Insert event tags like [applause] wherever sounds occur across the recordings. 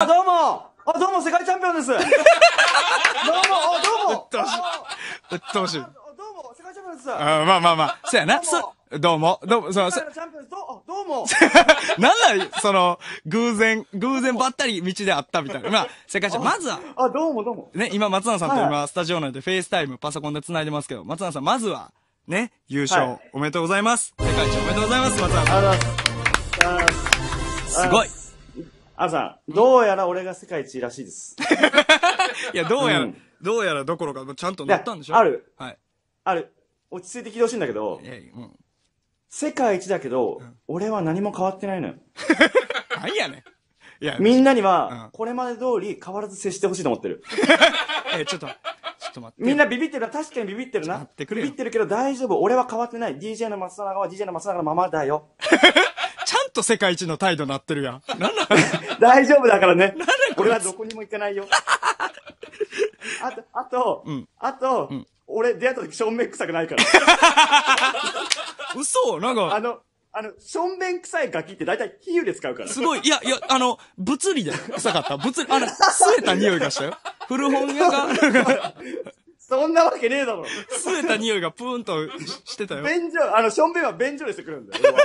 あどうもあ、どうも世界チャンピオンです [laughs] どうもあ、どうもうっとうしい。うっとうしい。あどうも世界チャンピオンですあまあまあまあ、そうやな。そどうも、どうも、そう世界のチャンピオンですどうあどうも [laughs] なんなん、その、偶然、偶然ばったり道で会ったみたいな。まあ、世界ン、まずは、あ、どうもどうもね、今、松永さんと今、スタジオ内でフェイスタイム、パソコンで繋いでますけど、松永さん、まずは、ね、優は勝い、おめでとうございます。世界一おめでとうございます、松永さん。ありがとうございますありがとうございますすごい。ん、どうやら俺が世界一らしいです。[laughs] いや、どうやら、うんどうやらどころか、ちゃんと乗ったんでしょある。はい。ある、落ち着いて聞いてほしいんだけどい、やいや、うん。世界一だけど、俺は何も変わってないのよ。何 [laughs] やねん。いや、[laughs] みんなには、これまで通り変わらず接してほしいと思ってる。え、ちょっと、ちょっと待って。みんなビビってるな、確かにビビってるなビビってるけど大丈夫、俺は変わってない。DJ の松永は DJ の松永のままだよ。んと世界一の態度なってるやん。なんな大丈夫だからね。俺はどこにも行かないよ。あと、あと、うん、あと、うん、俺出会った時正面臭くないから。[laughs] 嘘なんか。あの、あの、正面臭いガキって大体比喩で使うから。すごい。いや、いや、あの、物理で臭かった。物理、あの、吸えた匂いがしたよ。古本屋が。そんなわけねえだろ。吸 [laughs] えた匂いがプーンとしてたよ。便所、あの、正面は便所でしてくるんだよ。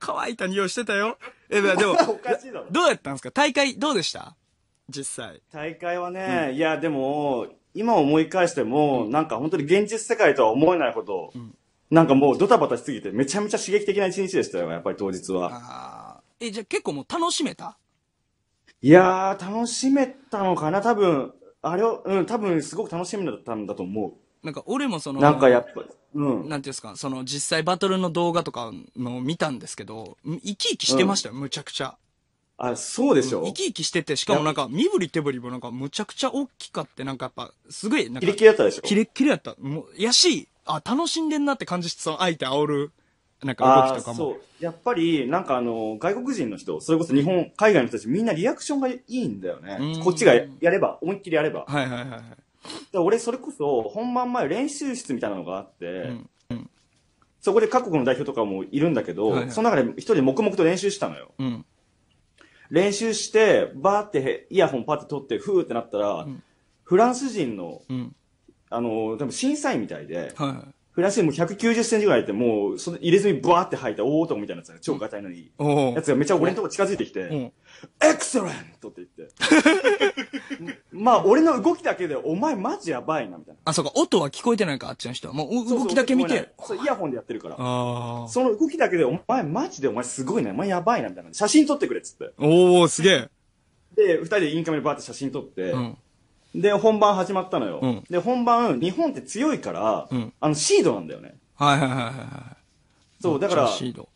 乾いた匂いしてたよ。え、でも、[laughs] どうやったんですか大会どうでした実際。大会はね、うん、いや、でも、今思い返しても、うん、なんか本当に現実世界とは思えないほど、うん、なんかもうドタバタしすぎて、めちゃめちゃ刺激的な一日でしたよ、やっぱり当日は。え、じゃあ結構もう楽しめたいやー、楽しめたのかな多分、あれを、うん、多分すごく楽しみだったんだと思う。なんか俺もその、なんかやっぱ、うん。なんていうんですか、その実際バトルの動画とかの見たんですけど、生き生きしてましたよ、うん、むちゃくちゃ。あ、そうでしょ生き生きしてて、しかもなんか、身振り手振りもなんか、むちゃくちゃ大きかって、なんかやっぱ、すごい、なんか。キレッキレやったでしょキレッキレやった。もう、やし、あ、楽しんでんなって感じして、その、相手煽る、なんか動きとかも。そう。やっぱり、なんかあの、外国人の人、それこそ日本、海外の人たち、みんなリアクションがいいんだよね。こっちがやれば、思いっきりやれば。はいはいはいはい。俺、それこそ本番前練習室みたいなのがあって、うんうん、そこで各国の代表とかもいるんだけど、はいはい、その中で一人で黙々と練習したのよ。うん、練習して、バーってイヤホンパって取って、ふーってなったら、フランス人の、あの、でも審査員みたいで、はいはいフランス人も190センチぐらいで、もう、その入れ墨ブワーって吐いた大男みたいなやつが超硬いのに、やつがめちゃ俺のとこ近づいてきて、エクセレントって言って。[laughs] まあ、俺の動きだけで、お前マジやばいな、みたいな。あ、そうか、音は聞こえてないか、あっちの人は。もう、動きだけ見て。そう、イヤホンでやってるから。その動きだけで、お前マジでお前すごいな、お前やばいな、みたいな。写真撮ってくれ、っつって。おー、すげえ。で、二人でインカメでバーって写真撮って、うんで、本番始まったのよ。うんで、本番、日本って強いから、うんあの、シードなんだよね。はいはいはいはいそう。だから、シード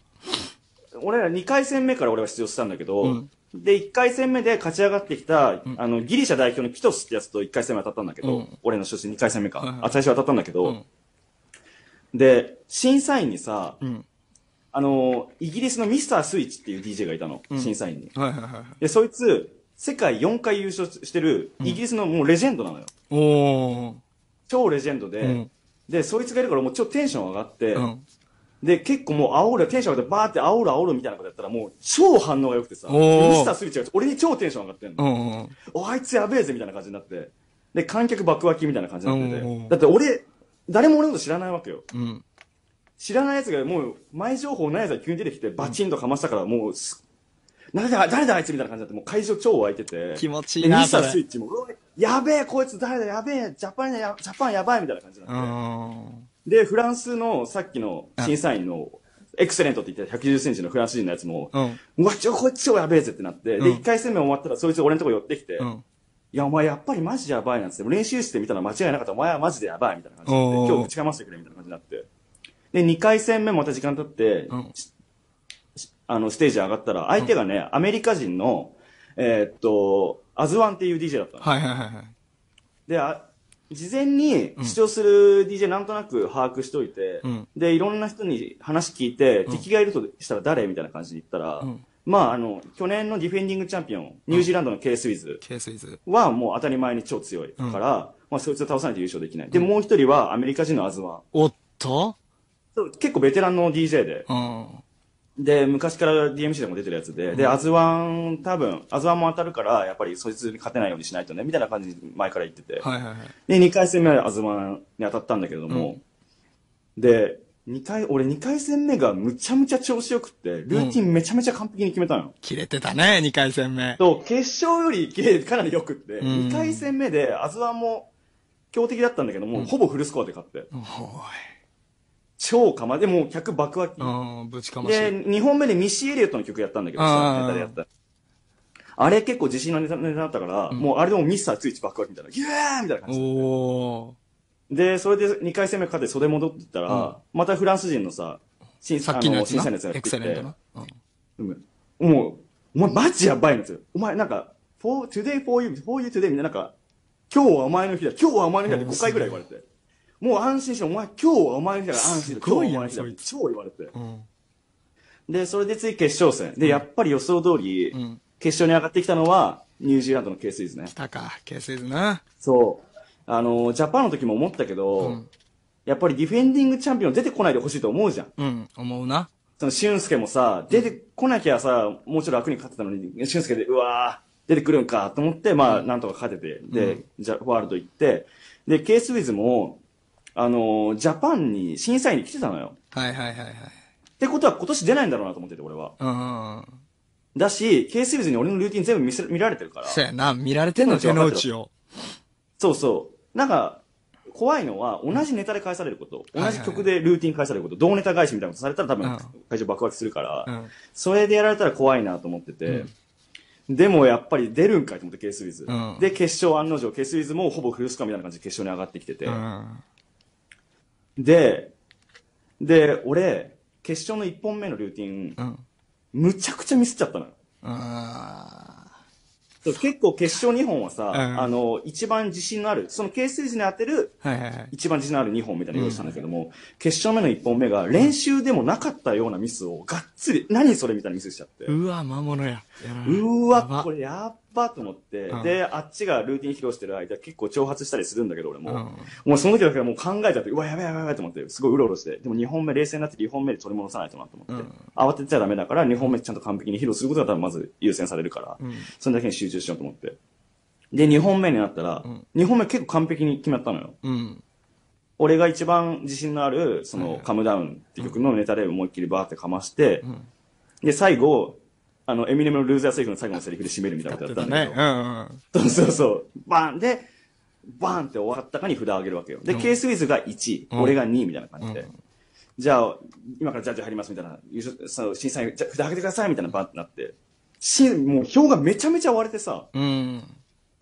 俺ら2回戦目から俺は出場したんだけど、うんで、1回戦目で勝ち上がってきた、あの、ギリシャ代表のピトスってやつと1回戦目当たったんだけど、うん俺の初身2回戦目か、はいはいあ、最初当たったんだけど、うんで、審査員にさ、うんあの、イギリスのミスタースイッチっていう DJ がいたの、うん審査員に。はいはいはいで、そいつ、世界4回優勝してるイギリスのもうレジェンドなのよ。超レジェンドで、うんで、そいつがいるからもうちょっとテンション上がって、うん、で、結構もう煽る、テンション上がってバーって煽る煽るみたいなことやったらもう超反応が良くてさ、ミスタースッチが俺に超テンション上がってんの。おあいつやべえぜみたいな感じになって、で、観客爆沸きみたいな感じになってて、だって俺、誰も俺のこと知らないわけよ。うん、知らない奴がもう前情報ない奴が急に出てきてバチンとかましたからもうす誰だ、誰だあいつみたいな感じになって、もう会場超湧いてて。気持ちいいな。ミスタースイッチも、やべえ、こいつ誰だ、やべえ、ジャパンや、ジャパンやばいみたいな感じになって。で、フランスのさっきの審査員の、エクセレントって言って1 1 0センチのフランス人のやつも、うん、うわ、ちょ、こいつ超やべえぜってなって、で、1回戦目終わったら、そいつ俺のとこ寄ってきて、うん、いや、お前やっぱりマジやばいなんつって、練習してみたら間違いなかった、お前はマジでやばいみたいな感じで、今日ぶちかましてくれみたいな感じになって。で、2回戦目もまた時間経って、うん、あの、ステージ上がったら、相手がね、アメリカ人の、えーっと、アズワンっていう DJ だったの。はいはいはいはい。で、あ事前に視聴する DJ なんとなく把握しといて、うんで、いろんな人に話聞いて、敵がいるとしたら誰みたいな感じで言ったら、うんまあ、あの、去年のディフェンディングチャンピオン、ニュージーランドの K スィズースィズ。はもう当たり前に超強いから、まあ、そいつを倒さないと優勝できない。で、もう一人はアメリカ人のアズワン。おっとそう結構ベテランの DJ で、うん。で、昔から DMC でも出てるやつで、で、アズワン、多分、アズワンも当たるから、やっぱりそいつに勝てないようにしないとね、みたいな感じに前から言ってて。はいはいはい、で、2回戦目はアズワンに当たったんだけれども、うん、で、二回、俺2回戦目がむちゃむちゃ調子よくって、ルーティンめちゃめちゃ完璧に決めたのうん、切れてたね、2回戦目。と、決勝よりかなりよくって、うん、2回戦目でアズワンも強敵だったんだけども、ほぼフルスコアで勝って。おい。超かま、でも客爆破ぶちかまし。で、2本目でミシー・エリオットの曲やったんだけどさ、ネタでやった。あれ結構自信のネタネタだったから、うん、もうあれでもミスターついチ爆破みたいな、イエーみたいな感じで、で、それで2回戦目勝って袖戻ってったら、うん、またフランス人のさ、審査の審査のやつが来てて、うん、もう、お前マジやばいんですよ。お前なんか、for, today for you, for you today みたいな、なんか、今日はお前の日だ、今日はお前の日だって5回ぐらい言われて。もう安心して、お前今日はお前みたいな安心して、今日はお前みたいな、超言われて、で、それで次決勝戦。で、やっぱり予想通り、決勝に上がってきたのは、ニュージーランドのケースイズね。来たか、ケースイズな。そう。あの、ジャパンの時も思ったけど、やっぱりディフェンディングチャンピオン出てこないでほしいと思うじゃん。うん、思うな。その、俊介もさ、出てこなきゃさ、もうちょっと楽に勝ってたのに、俊介で、うわー出てくるんかと思って、まあ、なんとか勝てて、で、じゃ、ワールド行って、で、ケースウィズも、あの、ジャパンに審査員に来てたのよ。はいはいはいはい。ってことは今年出ないんだろうなと思ってて、俺は。うん。だし、K シリーズに俺のルーティン全部見せ、見られてるから。そうやな、見られてんの、手の内を。そうそう。なんか、怖いのは、同じネタで返されること、うん、同じ曲でルーティン返されること、同、ネタ返しみたいなことされたら多分、会場爆発するから、うん、それでやられたら怖いなと思ってて、うん、でもやっぱり出るんかいと思って、K スウィズ。で、決勝案の定、K スウィズもほぼフルスカみたいな感じで決勝に上がってきてて、で、で、俺、決勝の1本目のルーティン、うん、むちゃくちゃミスっちゃったのよ。結構決勝2本はさ、うん、あの、一番自信のある、その係数字に当てる、一番自信のある2本みたいな用意したんだけども、決勝目の1本目が練習でもなかったようなミスをがっつり、何それみたいなミスしちゃって。うわ、魔物や。うわ、これやっバーと思って、うん、で、あっちがルーティン披露してる間、結構挑発したりするんだけど、俺も。うん、もうその時だけもう考えちゃって、うわ、やべやべやべと思って、すごいうろうろして。でも2本目冷静になって2本目で取り戻さないとなと思って。うん、慌てちゃダメだから、2本目ちゃんと完璧に披露することが多分まず優先されるから、それだけに集中しようと思って。で、2本目になったら、うん、2本目結構完璧に決まったのよ。俺が一番自信のある、その、カムダウンって曲のネタで思いっきりバーってかまして、で、最後、あの、エミネムのルーザーセーフの最後のセリフで締めるみたいなことだったんだけど。ねうんうん、そうそうそう。バンで、バンって終わったかに札を上げるわけよ。で、ケースウィズが1、俺が2みたいな感じで。うん、じゃあ、今からジャッジ入りますみたいな、その審査員、じゃ札上げてくださいみたいなバンってなって、しもう票がめちゃめちゃ割れてさ、うん、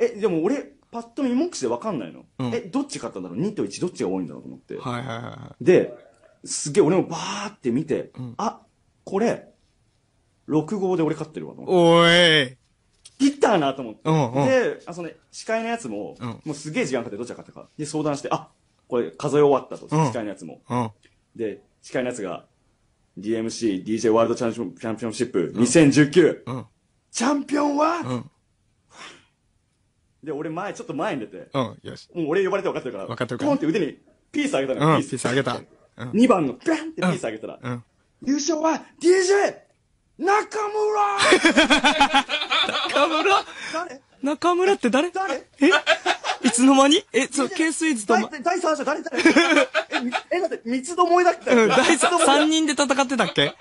え、でも俺、パッと見目視で分かんないの、うん、え、どっち勝ったんだろう ?2 と1どっちが多いんだろうと思って。はいはいはい。で、すげえ俺もバーって見て、うん、あ、これ、6号で俺勝ってるわと思って。おい。行ったなと思って。うんうん、で、あその、ね、司会のやつも、うん、もうすげえ時間かかってどっちが勝ったか。で、相談して、あ、これ数え終わったと、うん、司会のやつも。うん、で、司会のやつが、DMC、DJ ワールドチャンピオンシップ2019、うん、チャンピオンは、で、俺前、ちょっと前に出て、もう俺呼ばれて分かってるから、分かってるからポンって腕にピースあげたの、ピース。ピースあげた。2番の、バンってピースあげたら、優勝は DJ! 中村中村誰中村って誰誰えいつの間にえ、そう、ケー図と、第三者誰誰え、だって、三つどもえだっけうん、第三、三人で戦ってたっけ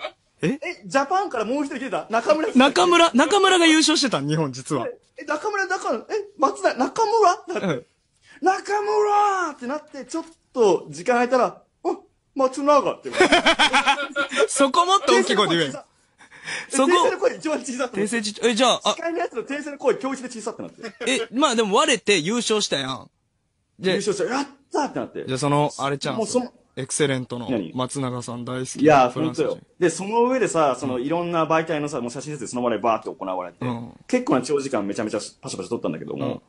ええ、ジャパンからもう一人来てた中村中村、中村が優勝してた日本実は。え、中村、中、村、え、松田、中村うん。中村ってなって、ちょっと時間空いたら、うん、松永って。[laughs] そこもっと大きい声で言え。[laughs] そこ。訂正の声一番小さくった。訂正ち、え、じゃあ、あ司会のやつの訂正の声今日一で小さくなって。え、まあでも割れて優勝したやん。優で、優勝した。やったーってなって。じゃあその、あれちゃんもうそのエクセレントの松永さん大好き。いやフラ本ンス当よ。で、その上でさ、そのいろんな媒体のさ、もう写真撮影その場でバーって行われて、うん結構な長時間めちゃめちゃパシャパシャ撮ったんだけども、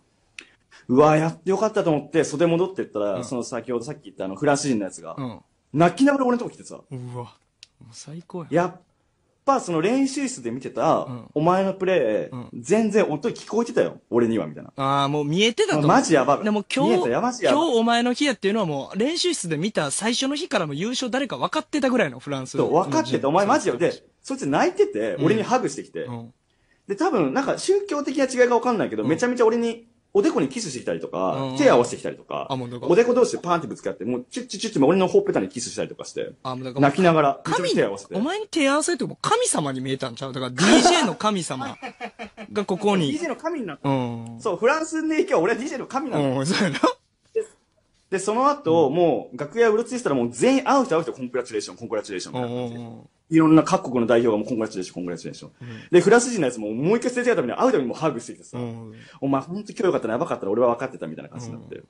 うわーやってよかったと思って、袖戻ってったら、うんその先ほどさっき言ったあのフランス人のやつが、うん。泣きながら俺のとこ来てさ、うわ。もう最高ややっぱその練習室で見てた、お前のプレイ、全然音聞こえてたよ。俺には、みたいな。ああ、もう見えてたと思う。マジやばい。でも今日、今日お前の日やっていうのはもう、練習室で見た最初の日からも優勝誰か分かってたぐらいのフランスう、分かってた。お前マジよ。で、そいつ泣いてて、俺にハグしてきて。で、多分、なんか宗教的な違いが分かんないけど、めちゃめちゃ俺に、おでこにキスしてきたりとか、手合わせてきたりとか、おでこ同士でパーンってぶつかって、もうチュッチュッチュッチュ俺のほっぺたにキスしたりとかして、泣きながら、神手合わせて。お前に手合わせても神様に見えたんちゃうだから DJ の神様がここに。DJ の神になった。うん、そう、フランスで行けば俺は DJ の神なの。うん、そうやな。で、その後、もう、楽屋うろついてたらもう全員会う人会う人コングラチュレーション、コングラチュレーションみたいな感じ。いろんな各国の代表がもうコングラチュレーション、コングラチュレーション。で、フランス人のやつももう一回先生がために会うためにもうハグしてきてさ、お前ほんと今日よかったらやばかったら俺は分かってたみたいな感じになって。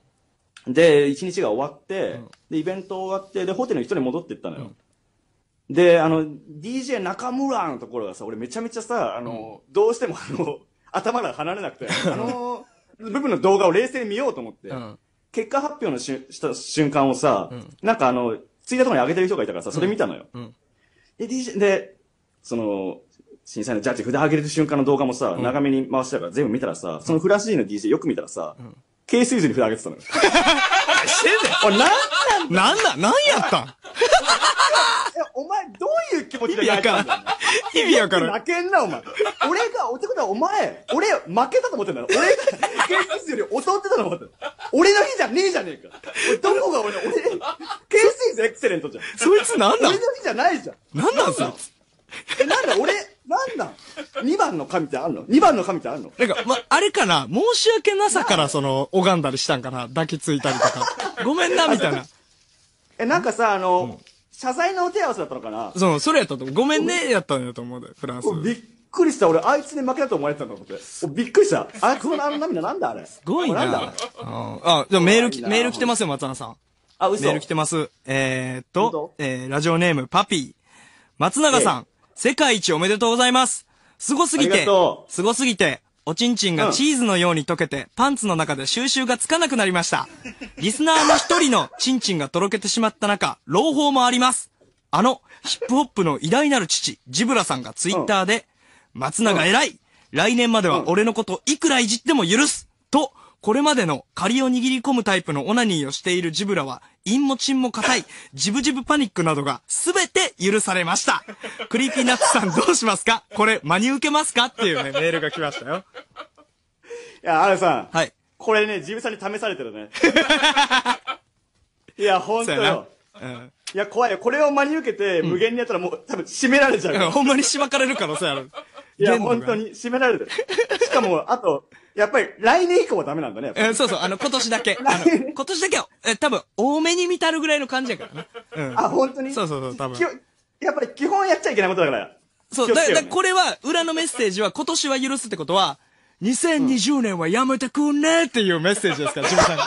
で、一日が終わって、で、イベント終わって、で、ホテルの人に戻ってったのよ。で、あの、DJ 中村のところがさ、俺めちゃめちゃさ、あの、どうしてもあの、頭が離れなくて、あの [laughs] 部分の動画を冷静に見ようと思って、結果発表のしした瞬間をさ、うん、なんかあの、ツイッターとかに上げてる人がいたからさ、それ見たのよ。うん、で、DJ、で、その、審査員のジャッジ札上げる瞬間の動画もさ、うん、長めに回してたから全部見たらさ、そのフラッシーの DJ よく見たらさ、うん、K スイズに札上げてたのよ。[laughs] してんねん。お、なんなんなんなん、なんやったん [laughs] お前、どういう気持ちで泣いたんだよ。意味わからん。泣けんな、お前。俺が、ってことはお前、俺、負けたと思ってんだろ。俺が、ケンスより劣ってたと思ってん俺の日じゃねえじゃねえか。俺、どこが俺俺、ケンスイズエクセレントじゃん。そいつなんなん俺の日じゃないじゃん。なんなんすよ。[laughs] え、なんだ、俺、なんだ、2番の神ってあんの ?2 番の神ってあんのなんか、ま、あれかな、申し訳なさからその、拝んだりしたんかな、抱きついたりとか。[laughs] ごめんな、みたいな。え、なんかさ、あの、うん謝罪のお手合わせだったのかなそう、それやったと思う。ごめんね、やったんだと思うフランス。びっくりした。俺、あいつに負けたと思われてたんだと思って。びっくりした。あいつのあの涙なんだあれ。すごいな。なんだああ、じゃメール、メール来てますよ、松永さん。あ、嘘。メール来てます。えー、っと、えー、ラジオネーム、パピー。松永さん。世界一おめでとうございますすすぎて、すすぎて、おちんちんがチーズのように溶けて、パンツの中で収集がつかなくなりました。リスナーの一人のちんちんがとろけてしまった中、朗報もあります。あの、ヒップホップの偉大なる父、ジブラさんがツイッターで、松永偉い来年までは俺のこといくらいじっても許すと、これまでの仮を握り込むタイプのオナニーをしているジブラは、陰もチンも硬い、ジブジブパニックなどが全て許されました。クリーピーナッツさんどうしますかこれ真に受けますかっていうね、[laughs] メールが来ましたよ。いや、アルさん。はい。これね、ジブさんに試されてるね。[laughs] いや、ほんとよ。いや、怖いよ。これを真に受けて、無限にやったらもう、多分、締められちゃう、ほんまに縛かれる可能性ある。いや、本当に、締められてる。しかも、あと、やっぱり来年以降はダメなんだね。うん、そうそう、あの、今年だけ。今年だけは、え、多分、多めに見たるぐらいの感じやからね。うん。あ、本当にそうそうそう、多分。やっぱり基本やっちゃいけないことだから。そう、ね、だからこれは、裏のメッセージは、今年は許すってことは、2020年はやめてくんねっていうメッセージですから、[laughs] ジムさん。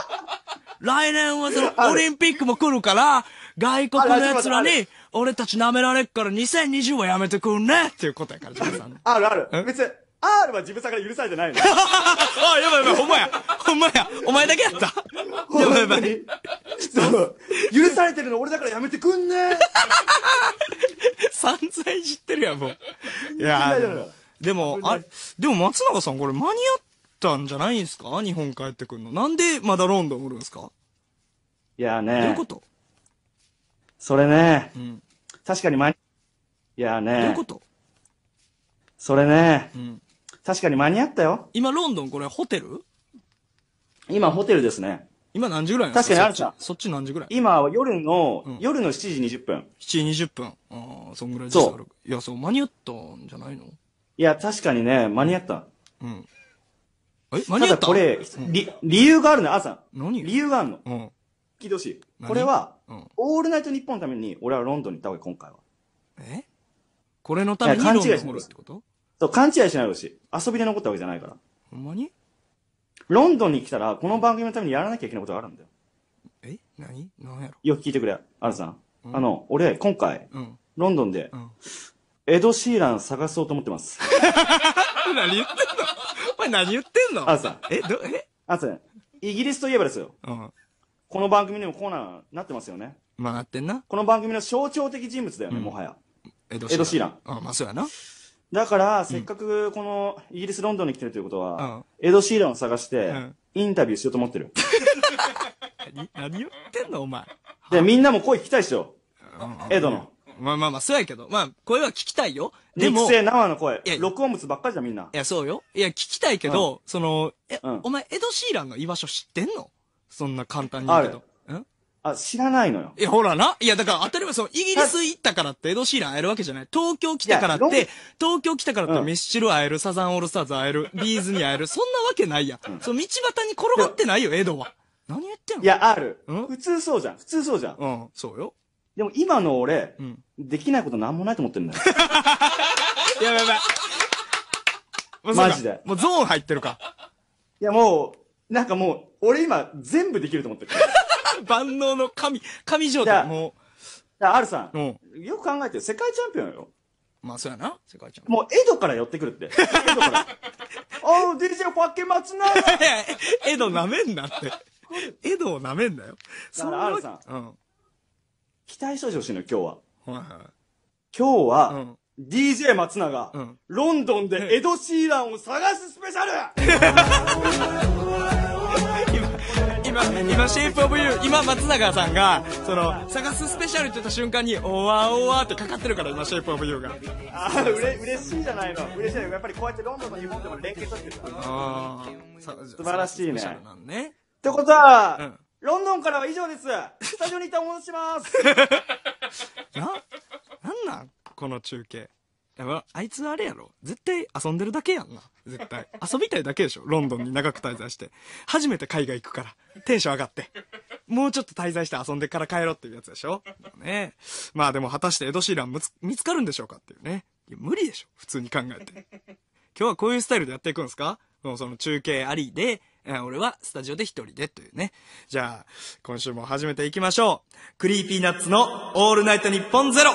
来年はその、オリンピックも来るから、外国の奴らに、俺たち舐められっから2020はやめてくんねっていうことやから、ジブさん。[laughs] あるある。別に、R はジブさんから許されてないの。[laughs] あ、やばいやばい、ほんまや。ほんまや。お前だけやった。やばいやばい。そう。許されてるの俺だからやめてくんね散々いじってるやん、もう。いやでも、あれ、でも松永さんこれ間に合ったんじゃないんですか日本帰ってくんの。なんでまだロンドンおるんですかいやね。どういうことそれね、うん、確かに間に、いやね。どういうことそれね、うん、確かに間に合ったよ。今、ロンドンこれホテル今、ホテルですね。今何時ぐらい確かにあるじゃん。そっち何時ぐらい今、夜の、うん、夜の7時20分。7時20分。ああ、そんぐらいそう。いや、そう、間に合ったんじゃないのいや、確かにね、間に合った。うん。え間に合ったただこれ、うん、理、理由があるの、朝。何理由があるの。うん。聞いてほしい。これは、うんオールナイトニッポンのために、俺はロンドンに行った方がいい、今回は。えこれのために勘違いしなるってことそう、勘違いしないでほしい。遊びで残ったわけじゃないから。ほんまにロンドンに来たら、この番組のためにやらなきゃいけないことがあるんだよ。え何何やろよく聞いてくれ、アルさん。うんあの、俺、今回、うん。ロンドンで、うんエド・シーラン探そうと思ってます。[laughs] 何言ってんのお前何言ってんのアルさん。えど、えアルさん、イギリスといえばですよ。うん。この番組でもコーナーなってますよね。まあなってんな。この番組の象徴的人物だよね、うんもはや。エドエドシーランあまあそうやな。だから、せっかくこのイギリス・ロンドンに来てるということは、エド・シーランを探して、インタビューしようと思ってる。[laughs] 何言ってんのお前。で、みんなも声聞きたいでしょ。エドの。まあまあまあ、そうやけど。まあ、声は聞きたいよ。でも、肉声生の声録音物ばっかりじゃん、みんな。いや、そうよ。いや、聞きたいけど、その、え、うんお前、エド・シーランの居場所知ってんのそんな簡単に言うけど。あ、知らないのよ。いや、ほらな。いや、だから当たり前、そイギリス行ったからってエド・シーラン会えるわけじゃない。東京来たからって、東京来たからってメッシュル会える、サザンオールスターズ会える、ビーズに会える、そんなわけないや。うん、その道端に転がってないよ、エドは。何言ってんのいや、ある。普通そうじゃん。普通そうじゃん。うん、そうよ。でも今の俺、うん、できないことなんもないと思ってるんだよ。[laughs] やばいやばい。マジで。もうゾーン入ってるか。いや、もう、なんかもう、俺今、全部できると思ってる。[laughs] 万能の神、神状態。もう。あるさん、うん、よく考えて世界チャンピオンよ。まあ、そうやな。世界チャンピオン。もう、江戸から寄ってくるって。江戸から。[laughs] あう、DJ ァッケ松永 [laughs] 江戸なめんなって。江戸をなめんなよ。さあ、あるさん、うん、期待しといてほしいの今日は。はいはい。今日は、うん DJ 松永、うん、ロンドンでエド・シーランを探すスペシャル [laughs] 今、今、シェイプオブユー、今、松永さんが、その、探すスペシャルって言った瞬間に、おわおわってかかってるから、今、シェイプオブユーが。ああ、うれ、嬉しいじゃないの。嬉しい。やっぱりこうやってロンドンと日本でも連携取ってるから。あ素晴らしいね。ねってことは、うん、ロンドンからは以上です。スタジオにいたお戻しします。な、[laughs] なんなんこの中継。あいつあれやろ絶対遊んでるだけやんな。絶対。遊びたいだけでしょロンドンに長く滞在して。初めて海外行くから。テンション上がって。もうちょっと滞在して遊んでから帰ろうっていうやつでしょねまあでも果たしてエド・シーラン見つかるんでしょうかっていうね。いや、無理でしょ普通に考えて。今日はこういうスタイルでやっていくんですかその中継ありで、俺はスタジオで一人でというね。じゃあ、今週も始めていきましょう。クリーピーナッツのオールナイトニッポンゼロ